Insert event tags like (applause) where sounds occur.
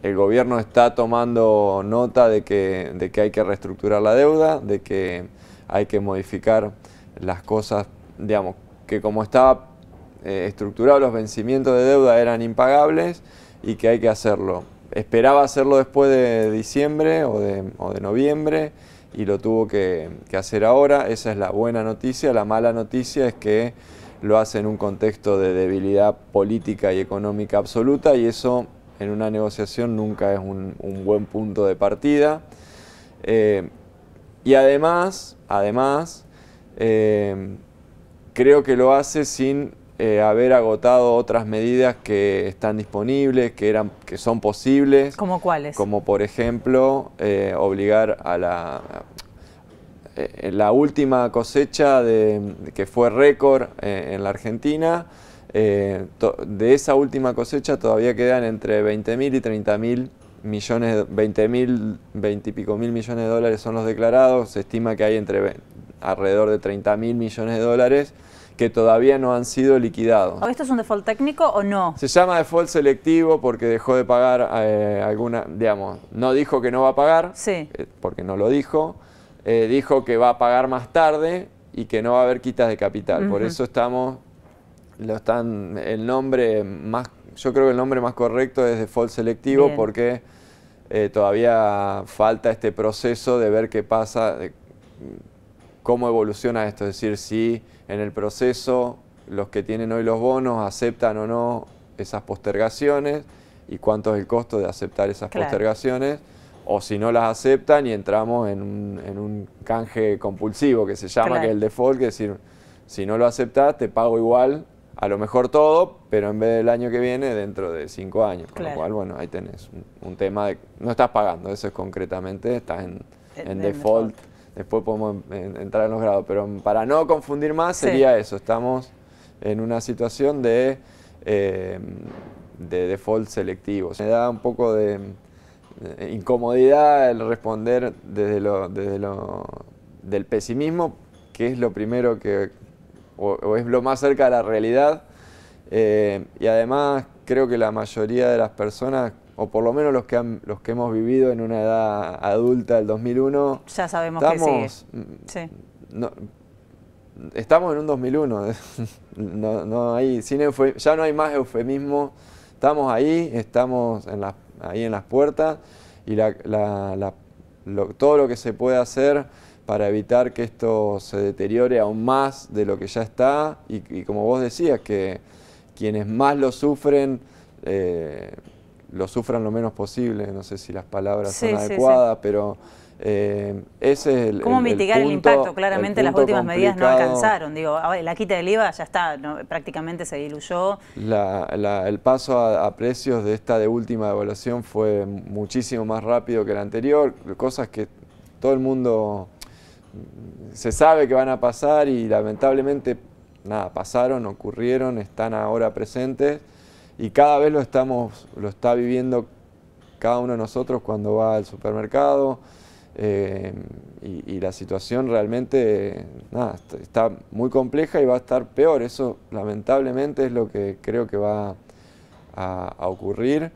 El gobierno está tomando nota de que, hay que reestructurar la deuda, de que hay que modificar las cosas, digamos, que como estaba eh, estructurado los vencimientos de deuda eran impagables y que hay que hacerlo. Esperaba hacerlo después de diciembre o de, noviembre y lo tuvo que, que, hacer ahora. Esa es la buena noticia. La mala noticia es que lo hace en un contexto de debilidad política y económica absoluta y eso en una negociación nunca es un, buen punto de partida. Eh, y además, además eh, creo que lo hace sin eh, haber agotado otras medidas que están disponibles, que, eran, que son posibles. ¿Como cuáles? Como por ejemplo obligar a la, la última cosecha de, que fue récord en la Argentina, eh, de esa última cosecha todavía quedan entre 20.000 y 30.000 millones, 20.000, 20 y pico mil millones de dólares son los declarados, se estima que hay entre alrededor de 30.000 millones de dólares que todavía no han sido liquidados. ¿Esto es un default técnico o no? Se llama default selectivo porque dejó de pagar eh, alguna, digamos, no dijo que no va a pagar, eh, porque no lo dijo, dijo que va a pagar más tarde y que no va a haber quitas de capital, por eso estamos lo están, el nombre más, yo creo que el nombre más correcto es default selectivo porque eh, todavía falta este proceso de ver qué pasa, cómo evoluciona esto, es decir, si en el proceso los que tienen hoy los bonos aceptan o no esas postergaciones y cuánto es el costo de aceptar esas postergaciones o si no las aceptan y entramos en un, canje compulsivo que se llama, que el default, que es decir, si no lo aceptas te pago igual a lo mejor todo, pero en vez del año que viene, dentro de cinco años. Con lo cual, bueno, ahí tenés un, tema de... No estás pagando, eso es concretamente, estás en, default. Después podemos entrar en los grados, pero para no confundir más sería eso. Estamos en una situación de, eh, default selectivo. Me da un poco de, incomodidad el responder desde lo, desde lo del pesimismo, que es lo primero que, o, es lo más cerca de la realidad. Eh, y además creo que la mayoría de las personas, o por lo menos los que, los que hemos vivido en una edad adulta del 2001, ya sabemos estamos, que sí. estamos en un 2001, (laughs) no, hay, ya no hay más eufemismo, estamos ahí, estamos ahí en las puertas y todo lo que se puede hacer para evitar que esto se deteriore aún más de lo que ya está y, como vos decías, que quienes más lo sufren, eh, lo sufran lo menos posible, no sé si las palabras son adecuadas, pero... Eh, ese es el, ¿Cómo mitigar el, impacto? Claramente las últimas medidas no alcanzaron. Digo, la quita del IVA ya está, prácticamente se diluyó. el paso a, precios de esta de última evaluación fue muchísimo más rápido que el anterior, cosas que todo el mundo se sabe que van a pasar y lamentablemente, nada, pasaron, ocurrieron, están ahora presentes y cada vez lo estamos, lo está viviendo cada uno de nosotros cuando va al supermercado eh, y, la situación realmente, está muy compleja y va a estar peor. Eso lamentablemente es lo que creo que va a ocurrir.